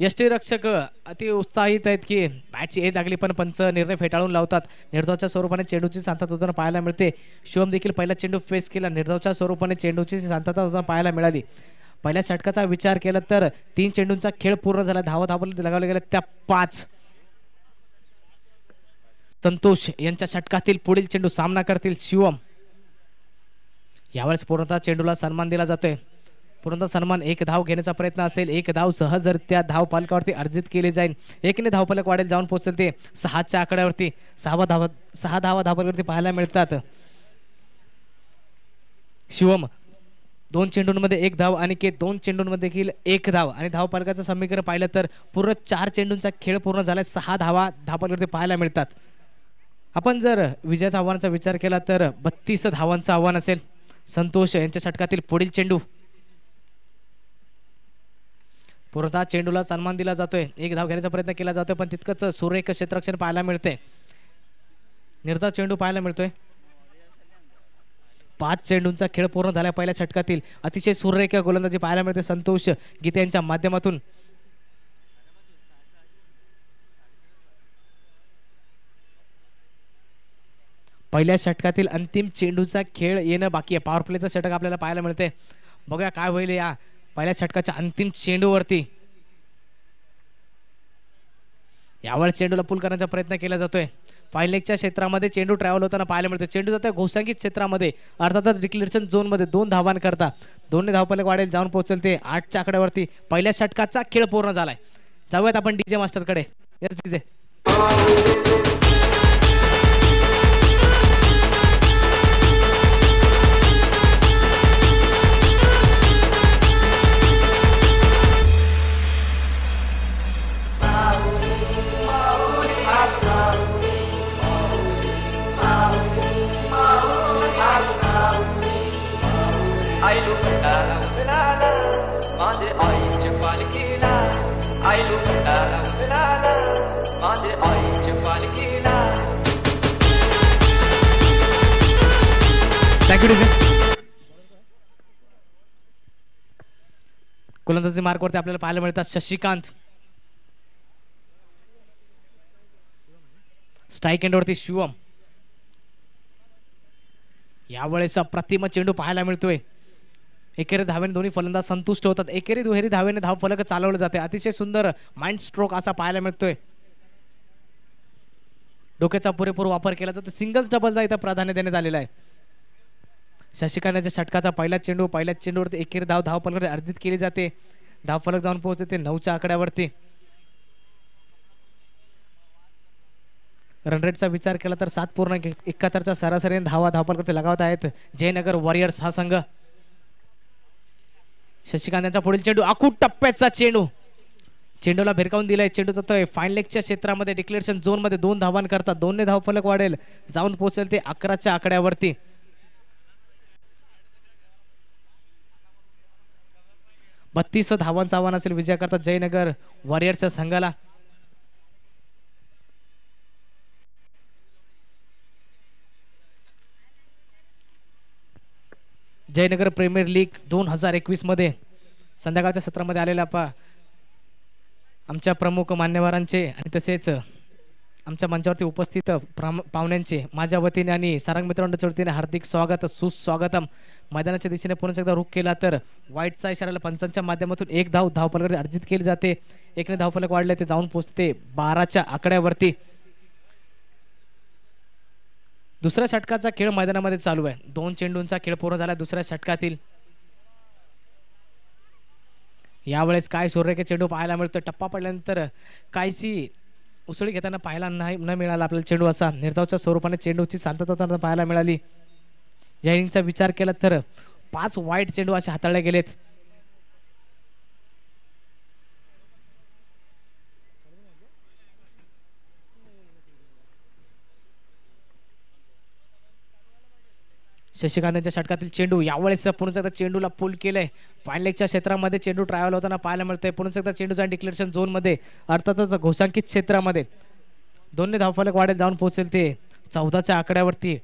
यष्टीरक्षक अति उत्साहित आहेत की बॅटची येत लागली पण पंच निर्णय फेटाळून लावतात निर्धावच्या स्वरूपाने चेंडूची शांतता होताना पाहायला मिळते शिवम देखील पहिला चेंडू फेस केला निर्धावच्या स्वरूपाने चेंडूची शांतता होताना पाहायला मिळाली पहिल्या षटकाचा विचार केला तर तीन चेंडूंचा खेळ पूर्ण झाला धावा धावा लगावले गेल्या त्या पाच संतोष यांच्या षटकातील पुढील चेंडू सामना करतील शिवम यावेळेस पूर्णतः चेंडूला सन्मान दिला जातोय पूर्णतः सन्मान एक धाव घेण्याचा प्रयत्न असेल एक धाव सहज जर त्या धाव पालकावरती अर्जित केले जाईल एकने धावपालक वाढेल जाऊन पोहोचेल ते सहाच्या आकड्यावरती सहावा धावा सहा धावा धावपालकावरती पाहायला मिळतात शिवम दोन चेंडूंमध्ये एक धाव आणि के दोन चेंडूंमध्ये देखील एक धाव आणि धावपालकाचं समीकरण पाहिलं तर पूर्ण चार चेंडूंचा खेळ पूर्ण झाल्यास सहा धावा धावपालकावरती पाहायला मिळतात आपण जर विजयाचा आव्हानाचा विचार केला तर बत्तीस धावांचं आव्हान असेल संतोष यांच्या षटकातील पुढील चेंडू पुरता चेंडूला सन्मान दिला जातोय एक धाव घेण्याचा प्रयत्न केला जातोय पण तितकंच सुरेख क्षेत्रक्षण पाहायला मिळते निर्धा चेंडू पाहायला मिळतोय पाच चेंडूंचा खेळ पूर्ण झाला पहिल्या षटकातील अतिशय सुरेख गोलंदाजी पाहायला मिळते संतोष गीते यांच्या माध्यमातून पहिल्या षटकातील अंतिम चेंडूचा खेळ येणं बाकी आहे पॉवर प्लेचा षटक आपल्याला पाहायला मिळते बघूया काय होईल या पहिल्या षटकाच्या अंतिम चेंडूवरती यावर चेंडूला पूल करण्याचा प्रयत्न केला जातोय फायलेगच्या क्षेत्रामध्ये चेंडू ट्रॅव्हल होताना पाहायला मिळतो चेंडू जातोय घोसांगीत क्षेत्रामध्ये अर्थातच डिक्लेरेशन मध्ये दोन धावांकरता दोन्ही धावपालक वाढेल जाऊन पोहोचेल ते आठच्या आकड्यावरती पहिल्या षटकाचा खेळ पूर्ण झालाय जाऊयात आपण डीजे मास्टरकडे येस डीजे थँक्यू गोलंदाजी आपल्याला पाहायला मिळतात शशिकांत स्ट्राईक वरती शिवम यावेळेचा प्रतिम चेंडू पाहायला मिळतोय एकेरी धावेने दोन्ही फलंदाज संतुष्ट होतात एकेरी दुहेरी धावेने धाव फलक चालवलं जाते अतिशय सुंदर माइंड स्ट्रोक असा पाहायला मिळतोय डोक्याचा पुरेपूर वापर केला जातो सिंगल्स डबलचा इथं प्राधान्य देण्यात आलेला आहे शशिकांतच्या षटकाचा पहिला चेंडू पहिल्याच चेंडूवरती एकेरी धाव फलक अर्जित केली जाते धाव फलक जाऊन पोहोचते ते नऊच्या आकड्यावरती रनरेटचा विचार केला तर सात पूर्ण एकाहत्तरचा सरासरी धावा करते लगावत आहेत जयनगर वॉरियर्स हा संघ शशिकांत यांचा पुढील चेंडू आखूट टप्प्याचा चेंडू चेंडूला भिरकावून दिलाय चेंडू जातोय फाईन लेगच्या क्षेत्रामध्ये डिक्लेरेशन झोन मध्ये दोन धावांकरता दोन्ही धावफलक वाढेल जाऊन पोहोचेल ते अकराच्या आकड्यावरती बत्तीस धावांचं आव्हान असेल विजयाकरता जयनगर वॉरियर्सच्या संघाला जयनगर प्रीमियर लीग दोन हजार एकवीस मध्ये संध्याकाळच्या सत्रामध्ये आलेला पा आमच्या प्रमुख मान्यवरांचे आणि तसेच आमच्या मंचावरती उपस्थित पाहुण्यांचे माझ्या वतीने आणि सारंग मित्रांच्या वतीने हार्दिक स्वागत सुस्वागतम मैदानाच्या दिशेने पुन्हा एकदा रुख केला तर वाईटचा इशाराला पंचांच्या माध्यमातून एक धाव धावफलक अर्जित केली जाते एकने धावफलक वाढले ते जाऊन पोचते बाराच्या आकड्यावरती दुसऱ्या षटकाचा खेळ मैदानामध्ये चालू आहे दोन चेंडूंचा खेळ पूर्ण झाला दुसऱ्या षटकातील यावेळेस काय के चेंडू पाहायला मिळतो टप्पा पडल्यानंतर काहीशी उसळी घेताना पाहायला नाही न मिळाला आपल्याला चेंडू असा निर्धावच्या स्वरूपाने चेंडूची शांतता पाहायला मिळाली या इनिंगचा विचार केला तर पाच वाईट चेंडू असे हाताळले गेलेत शशिकांतच्या षटकातील चेंडू यावेळेस पुन्हा एकदा चेंडूला पूल केलंय लेगच्या क्षेत्रामध्ये चेंडू ट्रॅव्हल होताना पाहायला मिळतंय पुन्हा एकदा चेंडूचा डिक्लेरेशन झोन मध्ये अर्थातच घोषांकित क्षेत्रामध्ये दोन्ही धावफलक वाड्यात जाऊन पोहोचेल ते चौदाच्या आकड्यावरती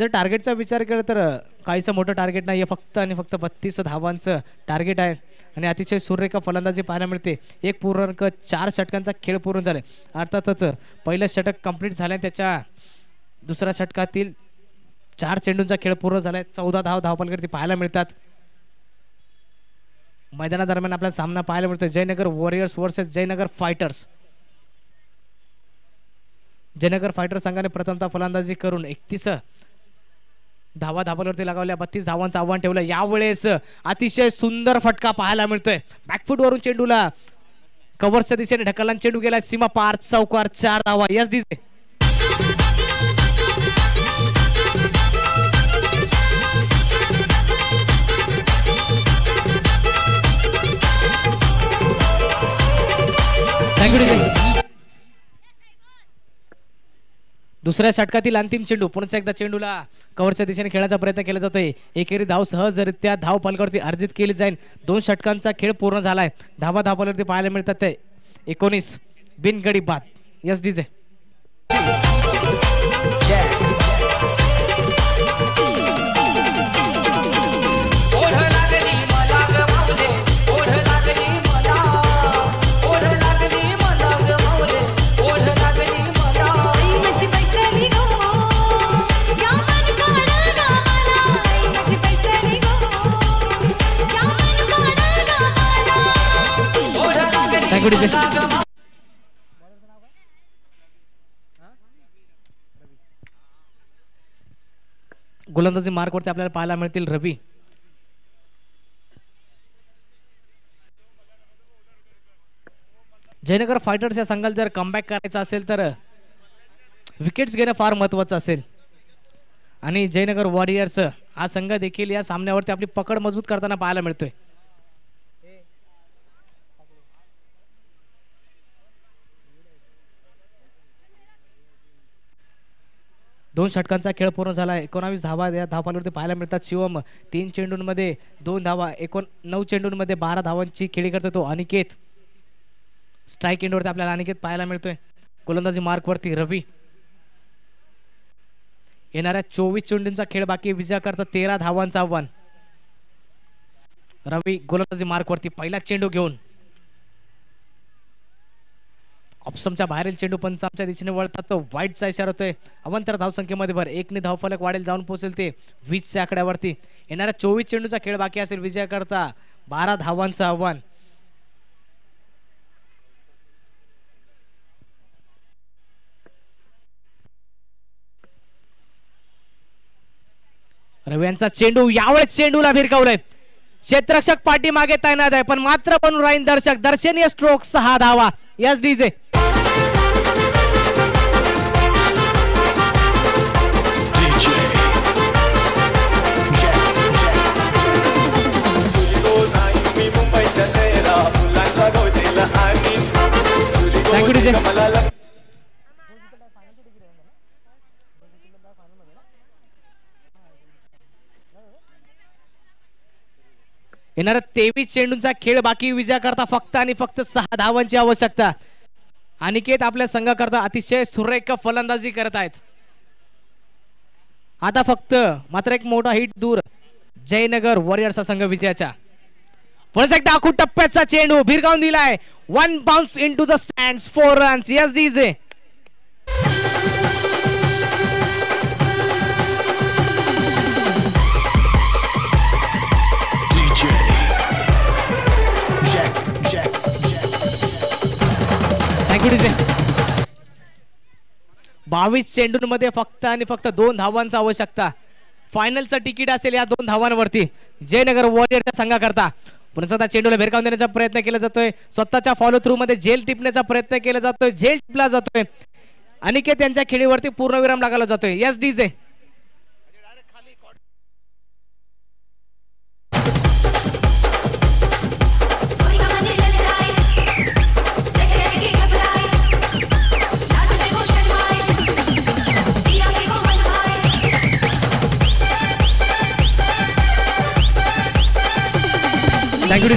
जर टार्गेटचा विचार केला तर काहीसं मोठं टार्गेट नाही आहे फक्त आणि फक्त बत्तीस धावांचं टार्गेट आहे आणि अतिशय सुरेखा फलंदाजी पाहायला मिळते एक पूर्णांक चार षटकांचा खेळ पूर्ण झाला अर्थातच पहिलं षटक कंप्लीट झालं त्याच्या दुसऱ्या षटकातील चार चेंडूंचा खेळ पूर्ण झाला आहे चौदा धाव धावपालकडे पाहायला मिळतात मैदानादरम्यान आपला सामना पाहायला मिळतो Jaynagar warriors versus Jaynagar fighters Jaynagar fighter संघाने प्रथमतः फलंदाजी करून एकतीस धावा धाबावरती लगावल्या बत्तीस धावांचं आव्हान ठेवलं यावेळेस अतिशय सुंदर फटका पाहायला मिळतोय वरून चेंडूला कव्हरच्या दिशेने ढकलला चेंडू गेला सीमा पार चौकार चार धावा यस डीजे थँक्यू डीजे दुसऱ्या षटकातील अंतिम चेंडू पुन्हा एकदा चेंडूला कव्हरच्या दिशेने खेळायचा प्रयत्न केला जातोय एकेरी धाव सहजरित्या धाव पालकावरती अर्जित केली जाईल दोन षटकांचा खेळ पूर्ण झालाय धावा धावपालवरती पाहायला मिळतात ते एकोणीस बिनगडी बाद एस डीजे गोलंदाजी मार्कवरती आपल्याला पाहायला मिळतील रवी जयनगर फायटर्स या संघाला जर कमबॅक करायचा असेल तर विकेट्स घेणं फार महत्वाचं असेल आणि जयनगर वॉरियर्स हा संघ देखील या सामन्यावरती आपली पकड मजबूत करताना पाहायला मिळतोय दोन षटकांचा खेळ पूर्ण झाला एकोणावीस धावा या धावपालीवरती पाहायला मिळतात शिवम तीन चेंडूंमध्ये दोन धावा एकोण नऊ चेंडूंमध्ये बारा धावांची खेळी करतो तो अनिकेत स्ट्राईक एंडवरती आपल्याला अनिकेत पाहायला मिळतोय गोलंदाजी मार्कवरती रवी येणाऱ्या चोवीस चेंडूंचा खेळ बाकी विजया करता तेरा धावांचं आव्हान रवी गोलंदाजी मार्कवरती पहिला चेंडू घेऊन बाहेरील चेंडू पण दिशेने वळतात तो वाईटचा इशारा होतोय अवंतर धावसंख्येमध्ये भर एकने धावफलक वाढेल जाऊन पोहोचेल ते वीजच्या आकड्यावरती येणाऱ्या चोवीस चेंडूचा खेळ बाकी असेल विजयाकरता बारा धावांचं आव्हान रव्यांचा यांचा चेंडू यावेळेस चेंडूला भिरकावलंय क्षेत्रक्षक पाठीमागे मागे तैनात आहे पण मात्र बनून राहीन दर्शक दर्शनीय स्ट्रोक सहा धावा एस डीजे येणार तेवीस चेंडूंचा खेळ बाकी विजया करता फक्त आणि फक्त सहा धावांची आवश्यकता अनिकेत आपल्या संघाकरता अतिशय सुरेख फलंदाजी करत आहेत आता फक्त मात्र एक मोठा हिट दूर जयनगर वॉरियर्सचा संघ विजयाचा पुन्हा एकदा आखू टप्प्याचा चेंडू भिरगावून दिलाय one bounce in to the stand four runs yes DJ बावीस चेंडूंमध्ये फक्त आणि फक्त दोन धावांचा आवश्यकता फायनलचं तिकीट असेल या दोन धावांवरती जयनगर वॉरियरच्या करता पुन्हा स्वतः चेंडूला भेरकावून देण्याचा प्रयत्न केला जातोय स्वतःच्या फॉलो थ्रू मध्ये जेल टिपण्याचा प्रयत्न केला जातोय जेल टिपला जातोय अनिकेत यांच्या खेळीवरती पूर्णविराम लागायला जातोय एस डीजे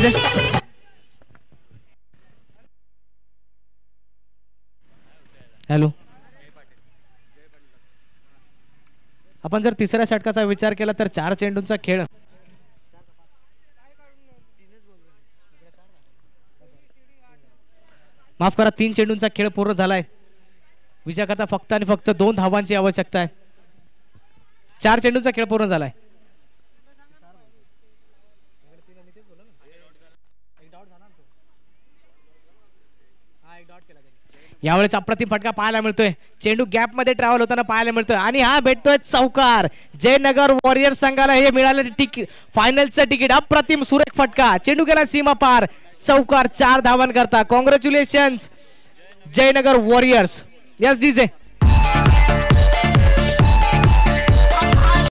हॅलो आपण जर तिसऱ्या षटकाचा विचार केला तर चार चेंडूंचा खेळ माफ करा तीन चेंडूंचा खेळ पूर्ण झालाय विजयाकरता फक्त आणि फक्त दोन धावांची आवश्यकता आहे चार चेंडूंचा खेळ पूर्ण झालाय यावेळेस अप्रतिम फटका पाहायला मिळतोय चेंडू गॅप मध्ये ट्रॅव्हल होताना पाहायला मिळतोय आणि हा भेटतोय चौकार जयनगर वॉरियर्स संघाला हे मिळालं तिकीट फायनलचं तिकीट अप्रतिम सुरेख फटका चेंडू गेला सीमा पार चौकार चार करता congratulation Jaynagar warriors yes DJ